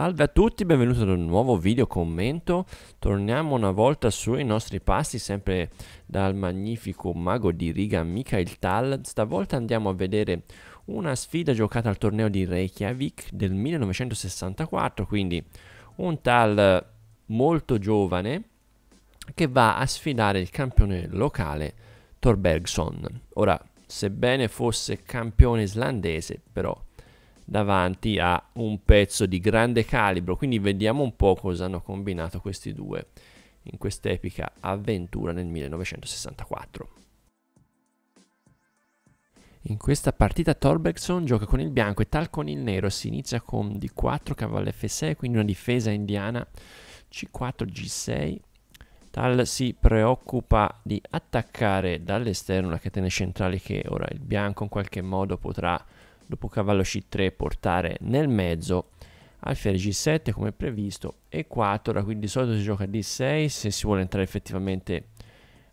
Salve a tutti, benvenuti ad un nuovo video commento. Torniamo una volta sui nostri passi, sempre dal magnifico mago di riga Mikhail Tal. Stavolta andiamo a vedere una sfida giocata al torneo di Reykjavik del 1964, quindi un Tal molto giovane che va a sfidare il campione locale Thorbergson. Ora, sebbene fosse campione islandese, però davanti a un pezzo di grande calibro, quindi vediamo un po' cosa hanno combinato questi due in quest'epica avventura nel 1964. In questa partita Torbergson gioca con il bianco e tal con il nero, si inizia con D4, cavallo F6, quindi una difesa indiana C4, G6. Tal si preoccupa di attaccare dall'esterno la catena centrale che ora il bianco in qualche modo potrà dopo cavallo c3 portare nel mezzo alfiere g7 come previsto e 4 quindi di solito si gioca d6 se si vuole entrare effettivamente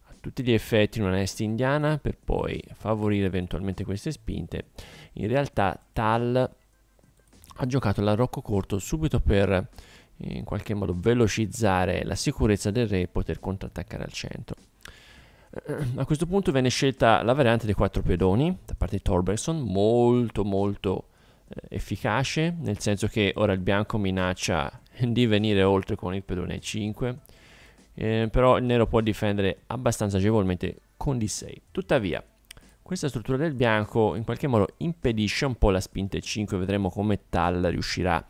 a tutti gli effetti in una est indiana per poi favorire eventualmente queste spinte in realtà Tal ha giocato la corto subito per eh, in qualche modo velocizzare la sicurezza del re e poter contrattaccare al centro a questo punto venne scelta la variante dei quattro pedoni da parte di Torberson, molto molto eh, efficace, nel senso che ora il bianco minaccia di venire oltre con il pedone 5, eh, però il nero può difendere abbastanza agevolmente con D6. Tuttavia, questa struttura del bianco in qualche modo impedisce un po' la spinta 5 vedremo come Tal riuscirà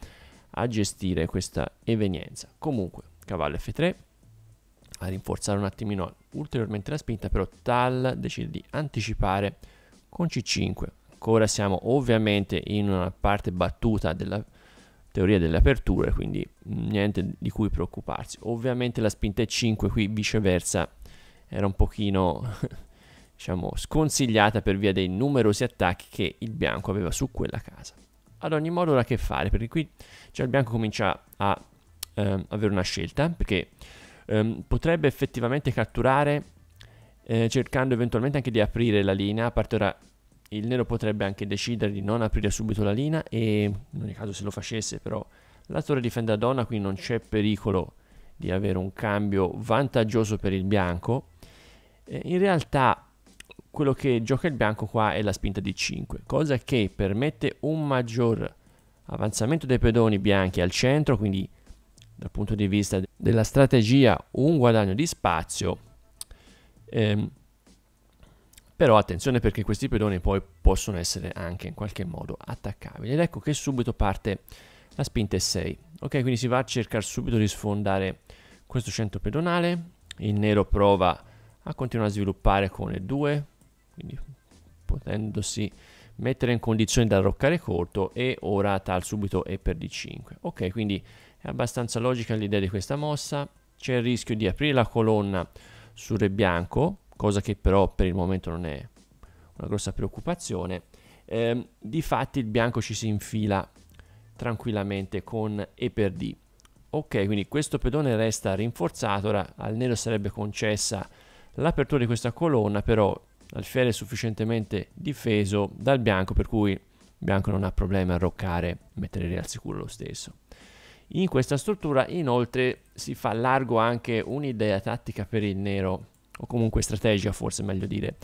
a gestire questa evenienza. Comunque, cavallo F3, a rinforzare un attimino ulteriormente la spinta, però Tal decide di anticipare con C5. Ancora siamo ovviamente in una parte battuta della teoria delle aperture, quindi niente di cui preoccuparsi. Ovviamente la spinta E5 qui viceversa era un pochino diciamo sconsigliata per via dei numerosi attacchi che il bianco aveva su quella casa. Ad ogni modo ora che fare? Perché qui già il bianco comincia a eh, avere una scelta, perché ehm, potrebbe effettivamente catturare eh, cercando eventualmente anche di aprire la linea, a parte ora il nero potrebbe anche decidere di non aprire subito la linea e in ogni caso se lo facesse però la torre difende la donna, quindi non c'è pericolo di avere un cambio vantaggioso per il bianco. Eh, in realtà quello che gioca il bianco qua è la spinta di 5, cosa che permette un maggior avanzamento dei pedoni bianchi al centro, quindi dal punto di vista della strategia un guadagno di spazio, ehm, però attenzione perché questi pedoni poi possono essere anche in qualche modo attaccabili ed ecco che subito parte la spinta 6. Ok, quindi si va a cercare subito di sfondare questo centro pedonale, il nero prova a continuare a sviluppare con le 2, quindi potendosi mettere in condizione di arroccare corto e ora tal subito e per d5. Ok, quindi è abbastanza logica l'idea di questa mossa. C'è il rischio di aprire la colonna su re bianco, cosa che però per il momento non è una grossa preoccupazione. Eh, difatti il bianco ci si infila tranquillamente con E per D. Ok, quindi questo pedone resta rinforzato, ora al nero sarebbe concessa l'apertura di questa colonna, però l'alfiere è sufficientemente difeso dal bianco, per cui il bianco non ha problemi a roccare, mettere re al sicuro lo stesso. In questa struttura inoltre si fa largo anche un'idea tattica per il nero, o comunque strategia forse meglio dire,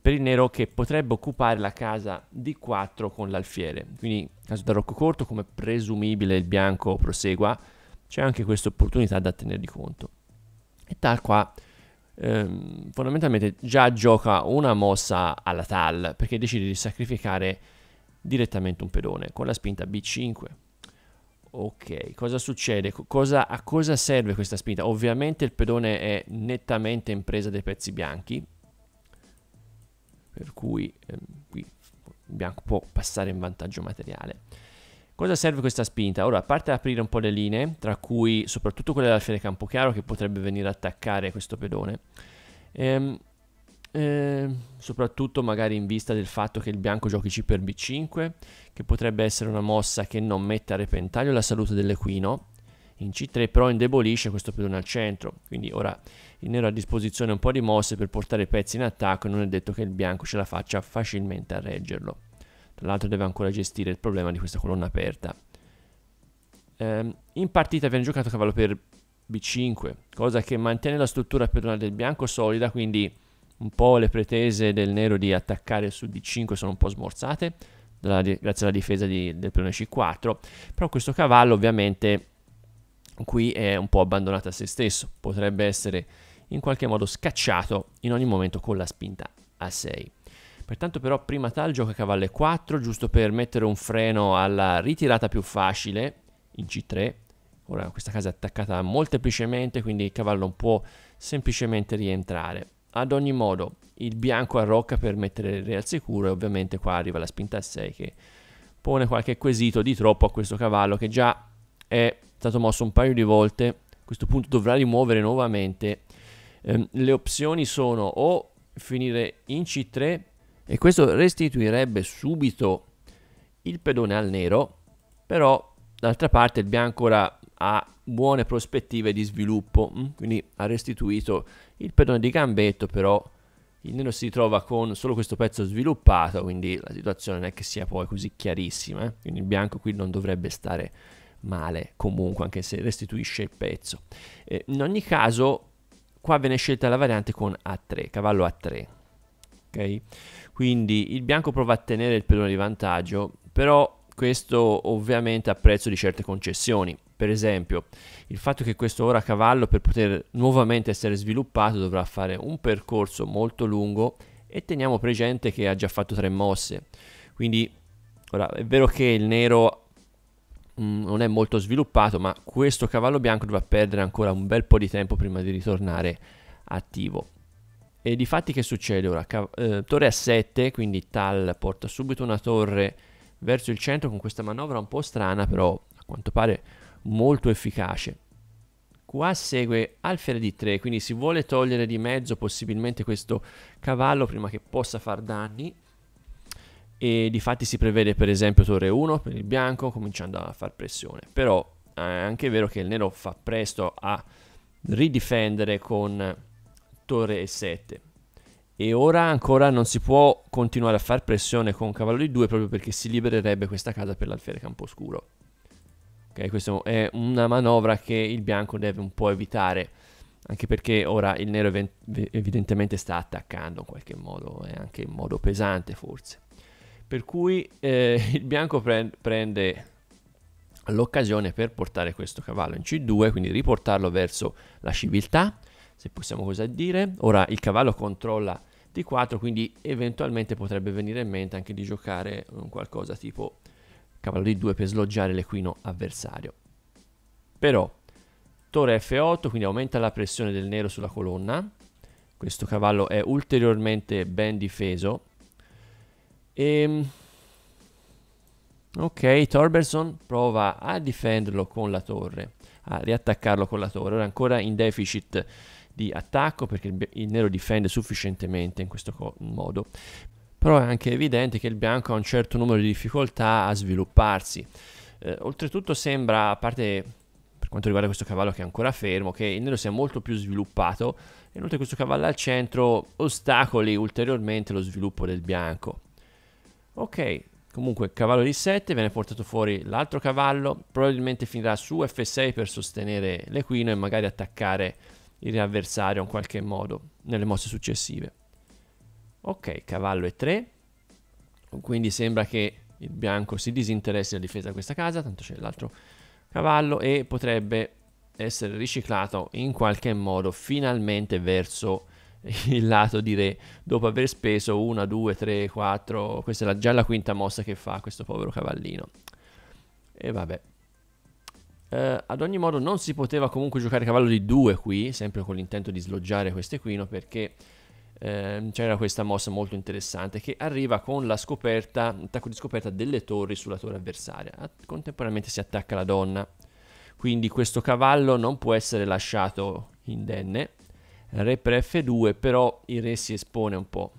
per il nero che potrebbe occupare la casa d 4 con l'alfiere. Quindi caso da rocco corto, come presumibile il bianco prosegua, c'è anche questa opportunità da tenere di conto. E tal qua ehm, fondamentalmente già gioca una mossa alla tal perché decide di sacrificare direttamente un pedone con la spinta B5. Ok, cosa succede? Cosa, a cosa serve questa spinta? Ovviamente il pedone è nettamente in presa dei pezzi bianchi, per cui ehm, qui il bianco può passare in vantaggio materiale. Cosa serve questa spinta? Ora, a parte aprire un po' le linee, tra cui soprattutto quelle dell'alfiere Campochiaro che potrebbe venire ad attaccare questo pedone, ehm, eh, soprattutto magari in vista del fatto che il bianco giochi C per B5, che potrebbe essere una mossa che non mette a repentaglio la salute dell'equino. In C3 però indebolisce questo pedone al centro, quindi ora il nero ha a disposizione un po' di mosse per portare pezzi in attacco e non è detto che il bianco ce la faccia facilmente a reggerlo. Tra l'altro deve ancora gestire il problema di questa colonna aperta. Eh, in partita viene giocato cavallo per B5, cosa che mantiene la struttura pedonale del bianco solida, quindi un po' le pretese del nero di attaccare su D5 sono un po' smorzate di- grazie alla difesa di- del pione C4 però questo cavallo ovviamente qui è un po' abbandonato a se stesso potrebbe essere in qualche modo scacciato in ogni momento con la spinta a 6 pertanto però prima tal gioca cavallo E4 giusto per mettere un freno alla ritirata più facile in C3 ora questa casa è attaccata molteplicemente quindi il cavallo non può semplicemente rientrare ad ogni modo, il bianco arrocca per mettere il re al sicuro e ovviamente qua arriva la spinta a 6 che pone qualche quesito di troppo a questo cavallo che già è stato mosso un paio di volte. A questo punto dovrà rimuovere nuovamente. Eh, le opzioni sono o finire in C3 e questo restituirebbe subito il pedone al nero, però d'altra parte il bianco ora ha buone prospettive di sviluppo. Mm? Quindi ha restituito il pedone di gambetto, però il nero si ritrova con solo questo pezzo sviluppato, quindi la situazione non è che sia poi così chiarissima. Eh? Quindi il bianco qui non dovrebbe stare male comunque, anche se restituisce il pezzo. Eh, in ogni caso, qua viene scelta la variante con A3, cavallo A3. Okay? Quindi il bianco prova a tenere il pedone di vantaggio, però questo ovviamente a prezzo di certe concessioni. Per esempio, il fatto che questo ora cavallo per poter nuovamente essere sviluppato dovrà fare un percorso molto lungo e teniamo presente che ha già fatto tre mosse. Quindi, ora è vero che il nero mh, mm, non è molto sviluppato, ma questo cavallo bianco dovrà perdere ancora un bel po' di tempo prima di ritornare attivo. E di fatti che succede ora? Cav eh, torre a 7, quindi Tal porta subito una torre verso il centro con questa manovra un po' strana, però a quanto pare molto efficace. Qua segue alfiere di 3, quindi si vuole togliere di mezzo possibilmente questo cavallo prima che possa far danni. E difatti si prevede per esempio torre 1 per il bianco cominciando a far pressione. Però eh, è anche vero che il nero fa presto a ridifendere con torre e 7. E ora ancora non si può continuare a far pressione con cavallo di 2 proprio perché si libererebbe questa casa per l'alfiere camposcuro. Ok, questa è una manovra che il bianco deve un po' evitare, anche perché ora il nero evidentemente sta attaccando in qualche modo, e anche in modo pesante forse. Per cui eh, il bianco pre prende l'occasione per portare questo cavallo in C2, quindi riportarlo verso la civiltà, se possiamo così dire. Ora il cavallo controlla D4, quindi eventualmente potrebbe venire in mente anche di giocare un qualcosa tipo cavallo d2 per sloggiare l'equino avversario. Però torre f8, quindi aumenta la pressione del nero sulla colonna, questo cavallo è ulteriormente ben difeso. E... Ehm, ok, Torberson prova a difenderlo con la torre, a riattaccarlo con la torre, ora ancora in deficit di attacco perché il, il nero difende sufficientemente in questo modo però è anche evidente che il bianco ha un certo numero di difficoltà a svilupparsi. Eh, oltretutto sembra, a parte per quanto riguarda questo cavallo che è ancora fermo, che il nero sia molto più sviluppato, e inoltre questo cavallo al centro ostacoli ulteriormente lo sviluppo del bianco. Ok, comunque cavallo di 7 viene portato fuori l'altro cavallo, probabilmente finirà su F6 per sostenere l'equino e magari attaccare il riavversario in qualche modo nelle mosse successive. Ok, cavallo e 3. Quindi sembra che il bianco si disinteressi della difesa di questa casa, tanto c'è l'altro cavallo e potrebbe essere riciclato in qualche modo finalmente verso il lato di re dopo aver speso 1, 2, 3, 4 questa è la, già la quinta mossa che fa questo povero cavallino e vabbè eh, ad ogni modo non si poteva comunque giocare cavallo di 2 qui sempre con l'intento di sloggiare quest'equino perché Ehm, c'era questa mossa molto interessante che arriva con la scoperta, attacco di scoperta delle torri sulla torre avversaria. Contemporaneamente si attacca la donna. Quindi questo cavallo non può essere lasciato indenne. Re per F2, però il re si espone un po'.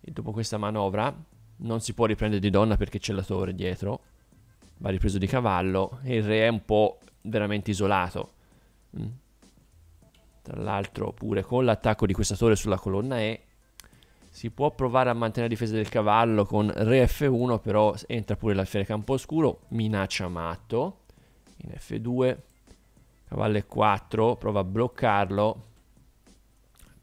E dopo questa manovra non si può riprendere di donna perché c'è la torre dietro. Va ripreso di cavallo e il re è un po' veramente isolato. Mm. Tra l'altro pure con l'attacco di questa torre sulla colonna E si può provare a mantenere la difesa del cavallo con re F1, però entra pure l'alfiere campo oscuro, minaccia matto. In F2, cavallo E4, prova a bloccarlo,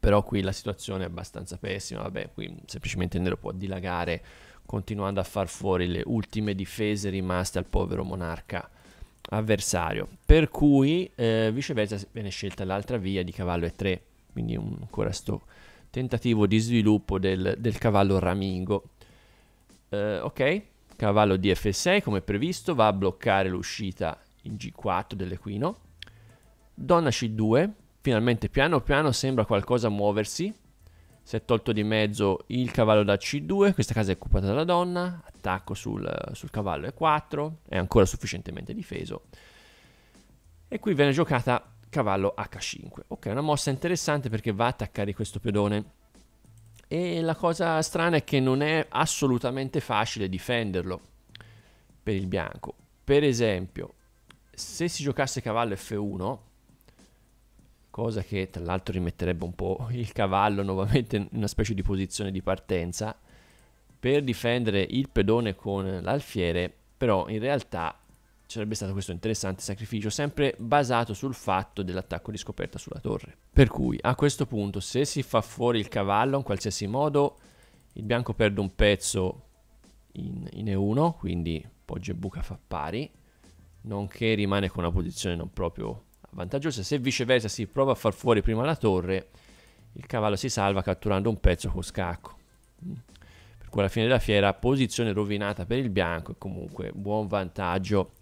però qui la situazione è abbastanza pessima, vabbè, qui semplicemente il nero può dilagare continuando a far fuori le ultime difese rimaste al povero monarca avversario. Per cui eh, viceversa viene scelta l'altra via di cavallo E3, quindi un, ancora sto tentativo di sviluppo del, del cavallo ramingo. Eh, ok, cavallo di f 6 come previsto va a bloccare l'uscita in G4 dell'equino. Donna C2, finalmente piano piano sembra qualcosa muoversi, si è tolto di mezzo il cavallo da C2, questa casa è occupata dalla donna, attacco sul, sul cavallo E4, è ancora sufficientemente difeso. E qui viene giocata cavallo H5. Ok, una mossa interessante perché va a attaccare questo pedone. E la cosa strana è che non è assolutamente facile difenderlo per il bianco. Per esempio, se si giocasse cavallo F1, cosa che tra l'altro rimetterebbe un po' il cavallo nuovamente in una specie di posizione di partenza per difendere il pedone con l'alfiere, però in realtà sarebbe stato questo interessante sacrificio, sempre basato sul fatto dell'attacco di scoperta sulla torre. Per cui a questo punto se si fa fuori il cavallo in qualsiasi modo, il bianco perde un pezzo in, in E1, quindi Poggio e Buca fa pari, nonché rimane con una posizione non proprio vantaggiosa. Se viceversa si prova a far fuori prima la torre, il cavallo si salva catturando un pezzo con scacco. Per cui alla fine della fiera posizione rovinata per il bianco e comunque buon vantaggio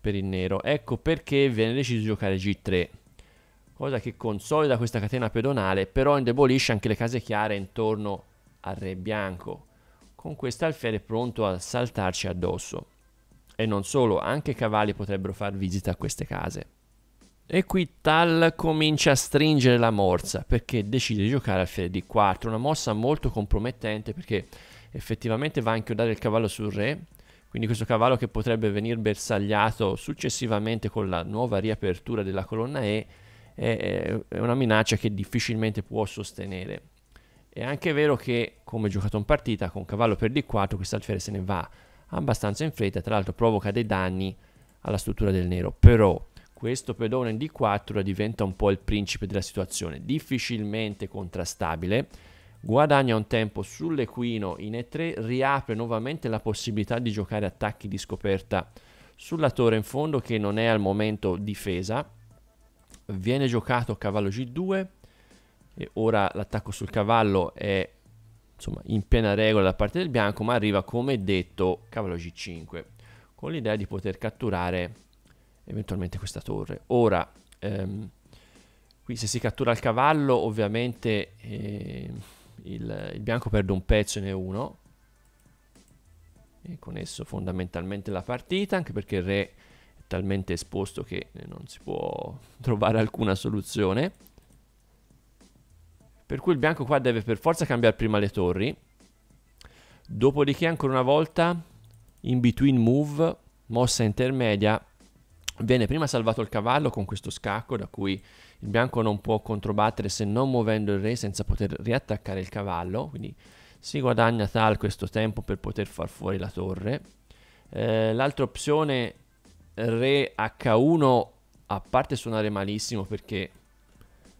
per il nero. Ecco perché viene deciso di giocare G3, cosa che consolida questa catena pedonale, però indebolisce anche le case chiare intorno al re bianco, con questo alfiere pronto a saltarci addosso. E non solo, anche i cavalli potrebbero far visita a queste case. E qui Tal comincia a stringere la morsa perché decide di giocare al alfiere di 4 una mossa molto compromettente perché effettivamente va a inchiodare il cavallo sul re, quindi questo cavallo che potrebbe venire bersagliato successivamente con la nuova riapertura della colonna E è, una minaccia che difficilmente può sostenere. È anche vero che, come giocato in partita, con cavallo per d4 questa alfiere se ne va abbastanza in fretta, tra l'altro provoca dei danni alla struttura del nero, però questo pedone donna in D4 diventa un po' il principe della situazione, difficilmente contrastabile, guadagna un tempo sull'equino in E3, riapre nuovamente la possibilità di giocare attacchi di scoperta sulla torre in fondo che non è al momento difesa, viene giocato cavallo G2 e ora l'attacco sul cavallo è insomma, in piena regola da parte del bianco ma arriva come detto cavallo G5 con l'idea di poter catturare eventualmente questa torre. Ora, ehm, qui se si cattura il cavallo ovviamente eh, il, il, bianco perde un pezzo e ne uno, e con esso fondamentalmente la partita, anche perché il re è talmente esposto che eh, non si può trovare alcuna soluzione. Per cui il bianco qua deve per forza cambiare prima le torri. Dopodiché ancora una volta in between move, mossa intermedia, Viene prima salvato il cavallo con questo scacco da cui il bianco non può controbattere se non muovendo il re senza poter riattaccare il cavallo, quindi si guadagna tal questo tempo per poter far fuori la torre. Eh, l'altra opzione re h1 a parte suonare malissimo perché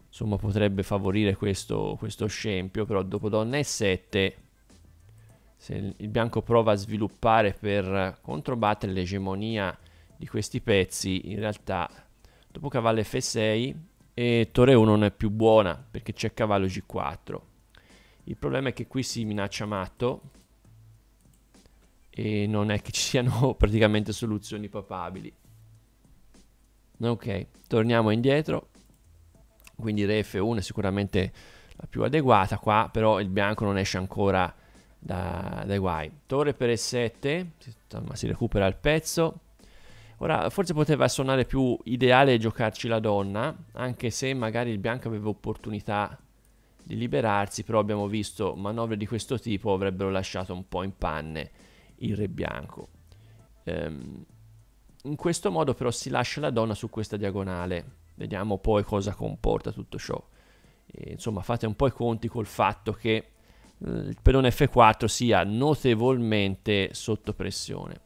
insomma potrebbe favorire questo, questo scempio, però dopo donna e7 se il bianco prova a sviluppare per controbattere l'egemonia di questi pezzi in realtà dopo cavallo f6 e torre 1 non è più buona perché c'è cavallo g4 il problema è che qui si minaccia matto e non è che ci siano praticamente soluzioni papabili ok torniamo indietro quindi re f1 è sicuramente la più adeguata qua però il bianco non esce ancora da, dai guai torre per e7 ma si recupera il pezzo Ora, forse poteva suonare più ideale giocarci la donna, anche se magari il bianco aveva opportunità di liberarsi, però abbiamo visto manovre di questo tipo avrebbero lasciato un po' in panne il re bianco. Ehm, in questo modo però si lascia la donna su questa diagonale, vediamo poi cosa comporta tutto ciò. E, insomma, fate un po' i conti col fatto che eh, il pedone F4 sia notevolmente sotto pressione.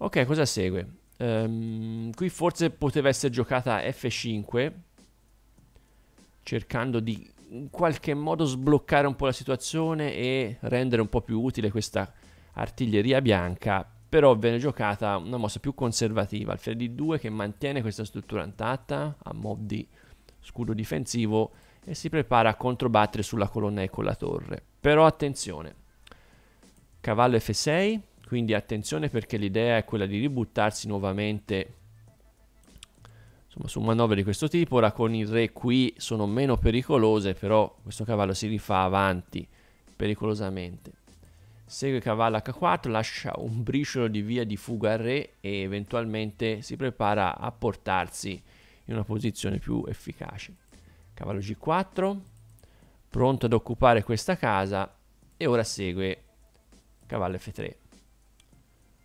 Ok, cosa segue? Um, qui forse poteva essere giocata F5 cercando di in qualche modo sbloccare un po' la situazione e rendere un po' più utile questa artiglieria bianca però viene giocata una mossa più conservativa alfiere di 2 che mantiene questa struttura intatta a mob di scudo difensivo e si prepara a controbattere sulla colonna e con la torre però attenzione cavallo F6 quindi attenzione perché l'idea è quella di ributtarsi nuovamente insomma, su manovre di questo tipo. Ora con il re qui sono meno pericolose, però questo cavallo si rifà avanti pericolosamente. Segue cavallo H4, lascia un briciolo di via di fuga al re e eventualmente si prepara a portarsi in una posizione più efficace. Cavallo G4, pronto ad occupare questa casa e ora segue cavallo F3.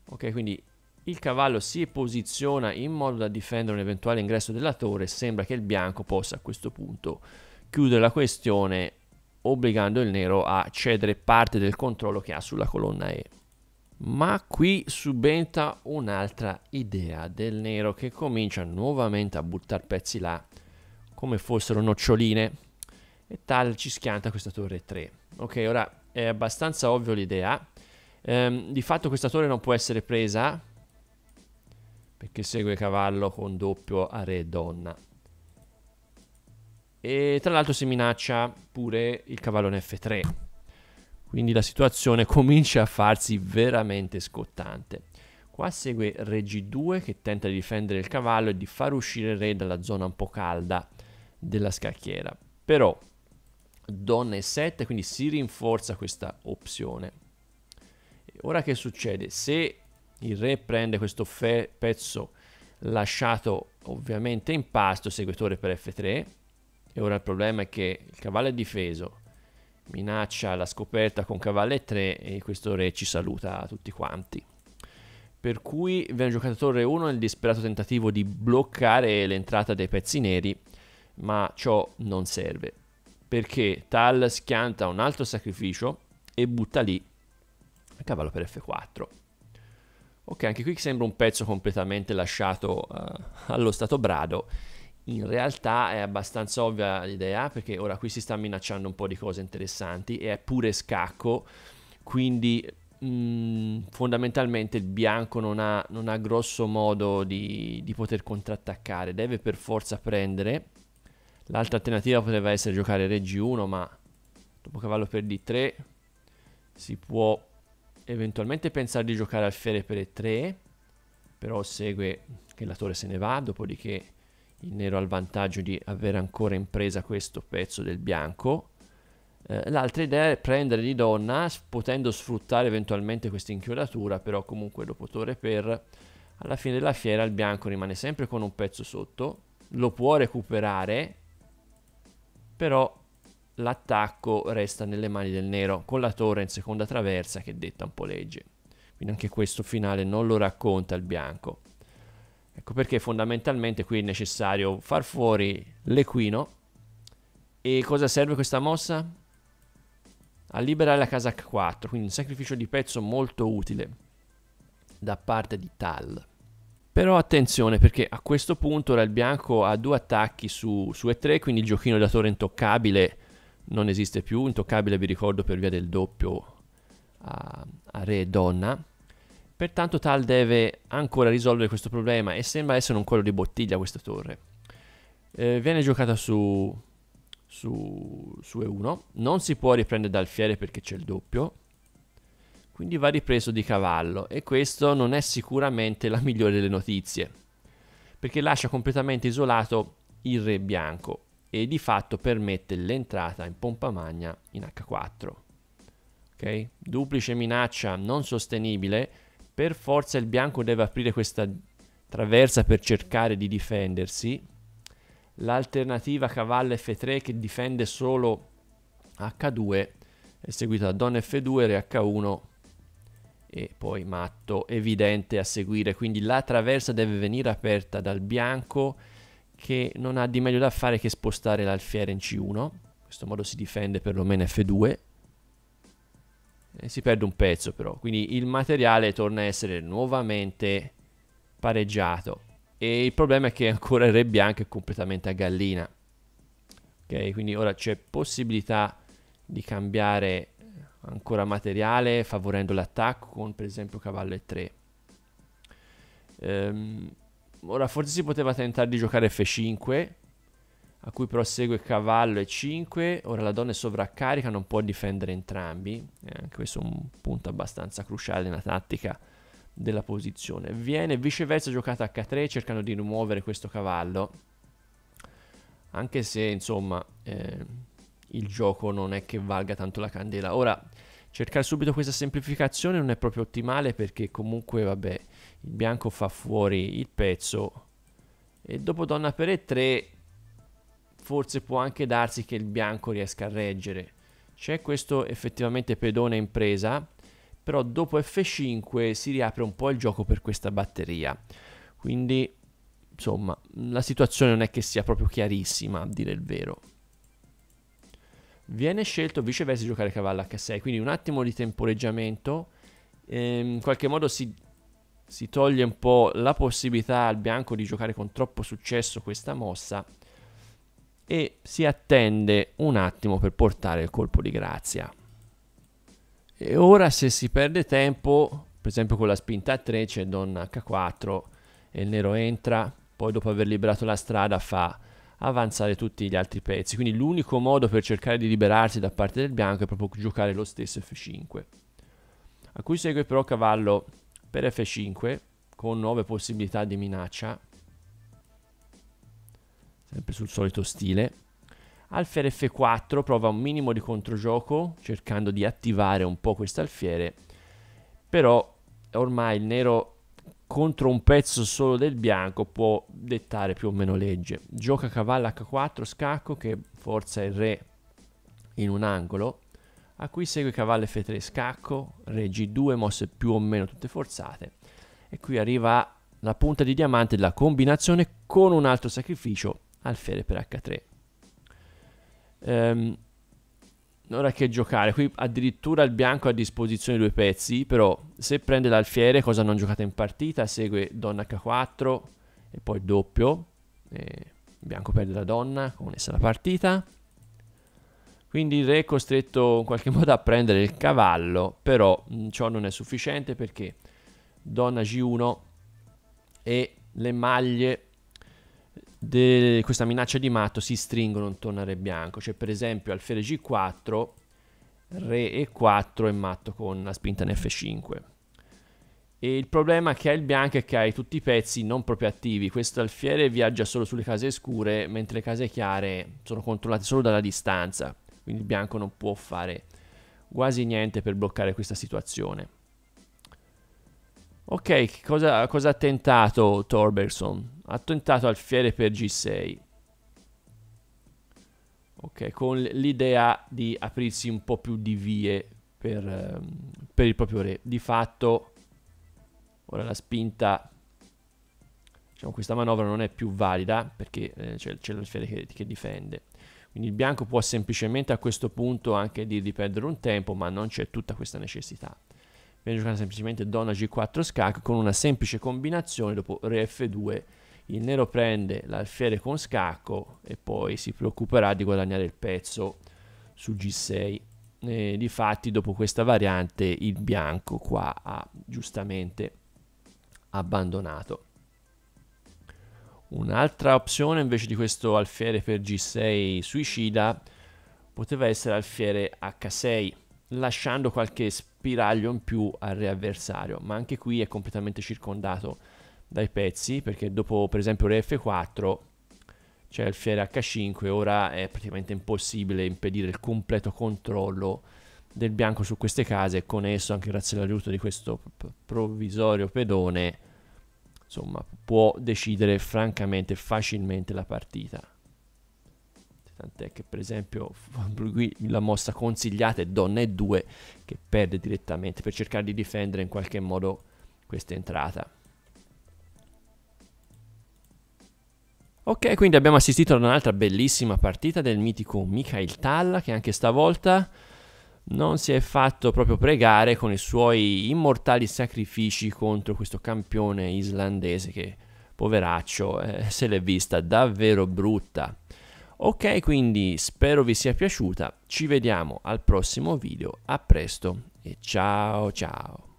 Ok, quindi il cavallo si posiziona in modo da difendere un eventuale ingresso della torre. Sembra che il bianco possa a questo punto chiudere la questione obbligando il nero a cedere parte del controllo che ha sulla colonna E. Ma qui subentra un'altra idea del nero che comincia nuovamente a buttare pezzi là come fossero noccioline e tal ci schianta questa torre 3. Ok, ora è abbastanza ovvio l'idea, ehm, di fatto questa torre non può essere presa perché segue cavallo con doppio a re e donna. E tra l'altro si minaccia pure il cavallone F3. Quindi la situazione comincia a farsi veramente scottante. Qua segue re G2 che tenta di difendere il cavallo e di far uscire il re dalla zona un po' calda della scacchiera. Però donna e 7, quindi si rinforza questa opzione. Ora che succede? Se il re prende questo pezzo lasciato ovviamente in pasto, seguitore per F3, e ora il problema è che il cavallo è difeso, minaccia la scoperta con cavallo E3 e questo re ci saluta tutti quanti. Per cui viene giocato torre 1 nel disperato tentativo di bloccare l'entrata dei pezzi neri, ma ciò non serve, perché Tal schianta un altro sacrificio e butta lì e cavallo per F4. Ok, anche qui sembra un pezzo completamente lasciato uh, allo stato brado. In realtà è abbastanza ovvia l'idea perché ora qui si sta minacciando un po' di cose interessanti e è pure scacco, quindi mh, mm, fondamentalmente il bianco non ha, non ha grosso modo di, di poter contrattaccare, deve per forza prendere. L'altra alternativa potrebbe essere giocare re G1 ma dopo cavallo per D3 si può eventualmente pensare di giocare al fiere per E3, però segue che la torre se ne va, dopodiché il nero ha il vantaggio di avere ancora in presa questo pezzo del bianco. Eh, l'altra idea è prendere di donna, potendo sfruttare eventualmente questa inchiodatura, però comunque dopo torre per, alla fine della fiera il bianco rimane sempre con un pezzo sotto, lo può recuperare, però l'attacco resta nelle mani del nero con la torre in seconda traversa che detta un po' legge. Quindi anche questo finale non lo racconta il bianco. Ecco perché fondamentalmente qui è necessario far fuori l'equino. E cosa serve questa mossa? A liberare la casa H4, quindi un sacrificio di pezzo molto utile da parte di Tal. Però attenzione perché a questo punto ora il bianco ha due attacchi su, su E3, quindi il giochino da torre intoccabile non esiste più, intoccabile vi ricordo per via del doppio a, a re e donna. Pertanto Tal deve ancora risolvere questo problema e sembra essere un collo di bottiglia questa torre. Eh, viene giocata su, su, su E1, non si può riprendere dal fiere perché c'è il doppio, quindi va ripreso di cavallo e questo non è sicuramente la migliore delle notizie, perché lascia completamente isolato il re bianco e di fatto permette l'entrata in pompa magna in H4. Okay? Duplice minaccia non sostenibile, per forza il bianco deve aprire questa traversa per cercare di difendersi. L'alternativa cavallo F3 che difende solo H2 è seguita da donna F2, re H1 e poi matto evidente a seguire. Quindi la traversa deve venire aperta dal bianco che non ha di meglio da fare che spostare l'alfiere in C1. In questo modo si difende perlomeno F2. E si perde un pezzo però. Quindi il materiale torna a essere nuovamente pareggiato. E il problema è che ancora il re bianco è completamente a gallina. Ok, quindi ora c'è possibilità di cambiare ancora materiale favorendo l'attacco con per esempio cavallo e3. Ehm, Ora forse si poteva tentare di giocare F5 a cui prosegue cavallo e 5. Ora la donna è sovraccarica, non può difendere entrambi. E eh, anche questo è un punto abbastanza cruciale nella tattica della posizione. Viene viceversa giocata H3 cercando di rimuovere questo cavallo. Anche se, insomma, eh, il gioco non è che valga tanto la candela. Ora, cercare subito questa semplificazione non è proprio ottimale perché comunque, vabbè, il bianco fa fuori il pezzo e dopo donna per e3 forse può anche darsi che il bianco riesca a reggere c'è questo effettivamente pedone in presa però dopo f5 si riapre un po' il gioco per questa batteria quindi insomma la situazione non è che sia proprio chiarissima a dire il vero viene scelto viceversa di giocare cavallo h6 quindi un attimo di temporeggiamento ehm, in qualche modo si si toglie un po' la possibilità al bianco di giocare con troppo successo questa mossa e si attende un attimo per portare il colpo di grazia. E ora se si perde tempo, per esempio con la spinta a 3 c'è donna h4 e il nero entra, poi dopo aver liberato la strada fa avanzare tutti gli altri pezzi. Quindi l'unico modo per cercare di liberarsi da parte del bianco è proprio giocare lo stesso f5. A cui segue però cavallo per F5 con nuove possibilità di minaccia sempre sul solito stile alfiere F4 prova un minimo di controgioco cercando di attivare un po' questo alfiere però ormai il nero contro un pezzo solo del bianco può dettare più o meno legge gioca cavallo H4 scacco che forza il re in un angolo a cui segue cavallo f3 scacco, re g2, mosse più o meno tutte forzate e qui arriva la punta di diamante della combinazione con un altro sacrificio alfiere per h3. Ehm, ora che giocare, qui addirittura il bianco ha a disposizione due pezzi, però se prende l'alfiere, cosa non giocata in partita, segue donna h4 e poi doppio, e il bianco perde la donna, come essa la partita. Quindi il re è costretto in qualche modo a prendere il cavallo, però mm, ciò non è sufficiente perché donna G1 e le maglie di questa minaccia di matto si stringono intorno al re bianco. Cioè per esempio alfiere G4, re E4 e matto con la spinta in F5. E il problema che ha il bianco è che hai tutti i pezzi non proprio attivi. Questo alfiere viaggia solo sulle case scure, mentre le case chiare sono controllate solo dalla distanza. Quindi il bianco non può fare quasi niente per bloccare questa situazione. Ok, cosa, cosa ha tentato Torberson? Ha tentato alfiere per G6. Ok, con l'idea di aprirsi un po' più di vie per, ehm, per il proprio re. Di fatto, ora la spinta diciamo, questa manovra non è più valida perché eh, c'è, l'alfiere che, che, difende. Quindi il bianco può semplicemente a questo punto anche dirgli perdere un tempo, ma non c'è tutta questa necessità. Viene giocata semplicemente donna g4 scacco con una semplice combinazione, dopo re f2 il nero prende l'alfiere con scacco e poi si preoccuperà di guadagnare il pezzo su g6. E difatti dopo questa variante il bianco qua ha giustamente abbandonato. Un'altra opzione invece di questo alfiere per G6 suicida poteva essere alfiere H6, lasciando qualche spiraglio in più al re avversario, ma anche qui è completamente circondato dai pezzi, perché dopo per esempio re F4 c'è alfiere H5, ora è praticamente impossibile impedire il completo controllo del bianco su queste case, e con esso anche grazie all'aiuto di questo provvisorio pedone insomma, può decidere francamente, facilmente la partita. Tant'è che per esempio qui la mossa consigliata è donna E2 che perde direttamente per cercare di difendere in qualche modo questa entrata. Ok, quindi abbiamo assistito ad un'altra bellissima partita del mitico Mikhail Talla che anche stavolta non si è fatto proprio pregare con i suoi immortali sacrifici contro questo campione islandese che, poveraccio, eh, se l'è vista davvero brutta. Ok, quindi spero vi sia piaciuta, ci vediamo al prossimo video, a presto e ciao ciao!